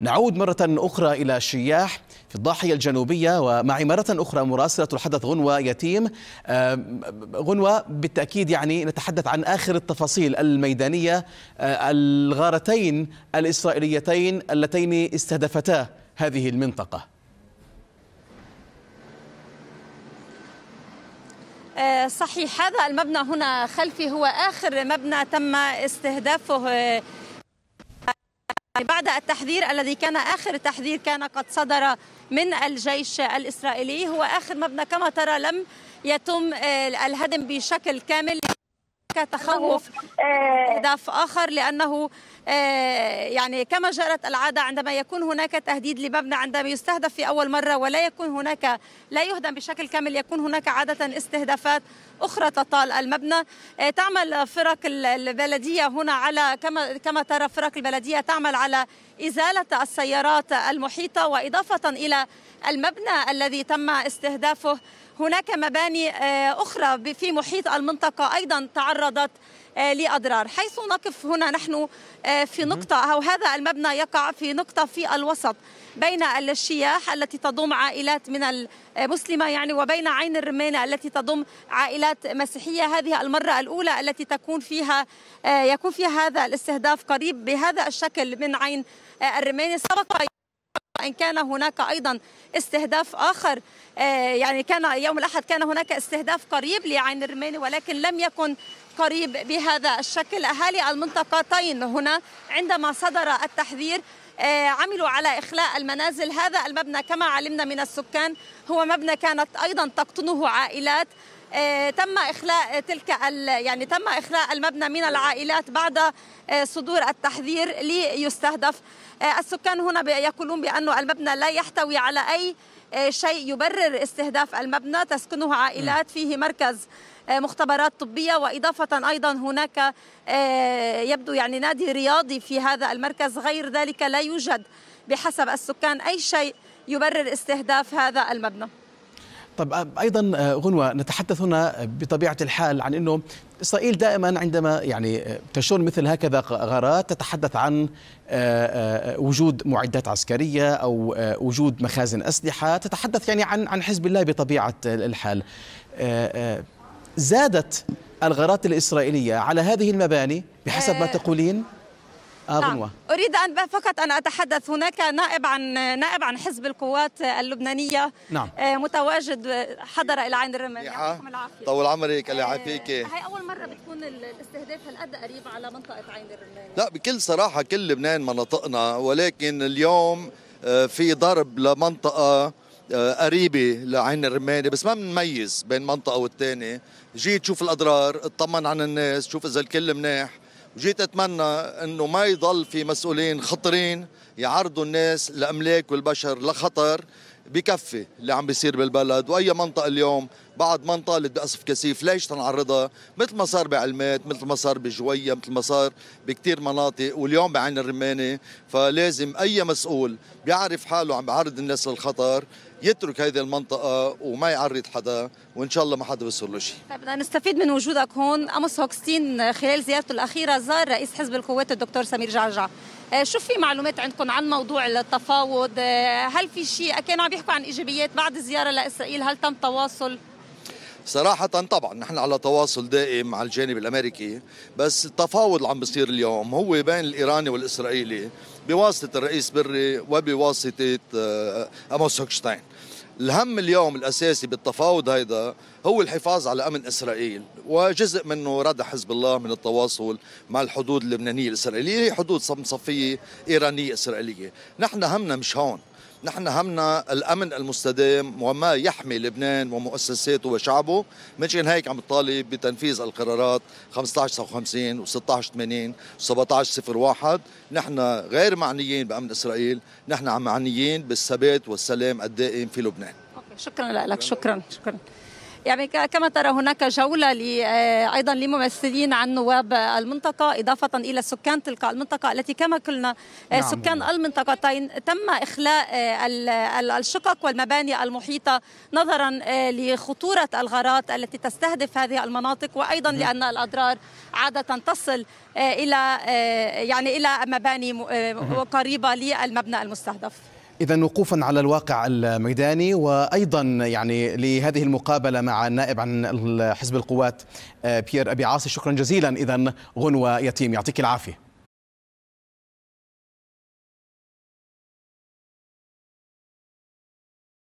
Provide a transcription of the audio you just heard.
نعود مرة أخرى إلى الشياح في الضاحية الجنوبية ومعي مرة أخرى مراسلة الحدث غنوة يتيم غنوة بالتأكيد يعني نتحدث عن آخر التفاصيل الميدانية آه، الغارتين الإسرائيليتين اللتين استهدفتا هذه المنطقة آه، صحيح هذا المبنى هنا خلفي هو آخر مبنى تم استهدافه آه، بعد التحذير الذي كان آخر تحذير كان قد صدر من الجيش الإسرائيلي هو آخر مبنى كما ترى لم يتم آه، الهدم بشكل كامل هناك تخوف آه. أهداف آخر لأنه آه، يعني كما جرت العادة عندما يكون هناك تهديد لمبنى عندما يستهدف في أول مرة ولا يكون هناك لا يهدم بشكل كامل يكون هناك عادة استهدافات أخرى تطال المبنى آه، تعمل فرق البلدية هنا على كما كما ترى فرق البلدية تعمل على إزالة السيارات المحيطة وإضافة إلى المبنى الذي تم استهدافه هناك مباني آه، أخرى في محيط المنطقة أيضا تعرضت آه، لأضرار حيث نقف هنا نحن آه، في نقطة أو هذا المبنى يقع في نقطة في الوسط بين الشياح التي تضم عائلات من المسلمة يعني وبين عين الرمانة التي تضم عائلات مسيحية هذه المرة الأولى التي تكون فيها يكون فيها هذا الاستهداف قريب بهذا الشكل من عين الرمانة سبق وان كان هناك ايضا استهداف اخر آه، يعني كان يوم الاحد كان هناك استهداف قريب لعين الرماني ولكن لم يكن قريب بهذا الشكل اهالي المنطقتين هنا عندما صدر التحذير آه، عملوا على إخلاء المنازل هذا المبنى كما علمنا من السكان هو مبنى كانت أيضا تقطنه عائلات آه، تم اخلاء تلك يعني تم اخلاء المبنى من العائلات بعد آه، صدور التحذير ليستهدف آه، السكان هنا يقولون بأن المبنى لا يحتوي على أي شيء يبرر استهداف المبنى تسكنه عائلات فيه مركز مختبرات طبية وإضافة أيضا هناك يبدو يعني نادي رياضي في هذا المركز غير ذلك لا يوجد بحسب السكان أي شيء يبرر استهداف هذا المبنى طب ايضا غنوه نتحدث هنا بطبيعه الحال عن انه اسرائيل دائما عندما يعني تشن مثل هكذا غارات تتحدث عن وجود معدات عسكريه او وجود مخازن اسلحه تتحدث يعني عن عن حزب الله بطبيعه الحال زادت الغارات الاسرائيليه على هذه المباني بحسب ما تقولين أغنوة نعم. أريد أن فقط أن أتحدث هناك نائب عن نائب عن حزب القوات اللبنانية نعم. آه، متواجد آه، حضر إلى عين الرمل يعطيكم العافية طول عمرك الله يعافيك هي آه، أول مرة بتكون الاستهداف هالقد قريب على منطقة عين الرمل لا بكل صراحة كل لبنان مناطقنا ولكن اليوم في ضرب لمنطقة قريبة لعين الرمانة بس ما بنميز بين منطقة والتانية جيت شوف الأضرار اطمن عن الناس شوف إذا الكل مناح جيت اتمنى انه ما يضل في مسؤولين خطرين يعرضوا الناس الاملاك والبشر لخطر بكفي اللي عم بيصير بالبلد واي منطقه اليوم بعد منطقه اللي بقصف كثيف ليش تنعرضها مثل ما صار بعلمات مثل ما صار بجويه مثل ما صار بكثير مناطق واليوم بعين الرمانه فلازم اي مسؤول بيعرف حاله عم بعرض الناس للخطر يترك هذه المنطقة وما يعرض حدا وإن شاء الله ما حدا بيصير له شيء طيب، بدنا نستفيد من وجودك هون أمس هوكستين خلال زيارته الأخيرة زار رئيس حزب القوات الدكتور سمير جعجع آه، شو في معلومات عندكم عن موضوع التفاوض آه، هل في شيء كانوا عم يحكوا عن إيجابيات بعد الزيارة لإسرائيل هل تم تواصل صراحة طبعا نحن على تواصل دائم مع الجانب الأمريكي بس التفاوض اللي عم بصير اليوم هو بين الإيراني والإسرائيلي بواسطة الرئيس بري وبواسطة آه، أموس هوكشتاين الهم اليوم الاساسي بالتفاوض هيدا هو الحفاظ على امن اسرائيل وجزء منه ردع حزب الله من التواصل مع الحدود اللبنانيه الاسرائيليه هي حدود صفيه ايرانيه اسرائيليه نحن همنا مش هون نحن همنا الامن المستدام وما يحمي لبنان ومؤسساته وشعبه منشان هيك عم نطالب بتنفيذ القرارات 1559 و1680 و1701 نحن غير معنيين بامن اسرائيل نحن معنيين بالثبات والسلام الدائم في لبنان شكرا لك شكرا شكرا يعني كما ترى هناك جولة آه، أيضا لممثلين عن نواب المنطقة إضافة إلى سكان تلك المنطقة التي كما قلنا آه، نعم. سكان المنطقتين تم إخلاء آه، الشقق والمباني المحيطة نظرا لخطورة الغارات التي تستهدف هذه المناطق وأيضا لأن الأضرار عادة تصل إلى يعني إلى مباني قريبة للمبنى المستهدف إذا وقوفا على الواقع الميداني وأيضا يعني لهذه المقابلة مع النائب عن حزب القوات آه، بيير أبي عاصي شكرا جزيلا إذا غنوة يتيم يعطيك العافية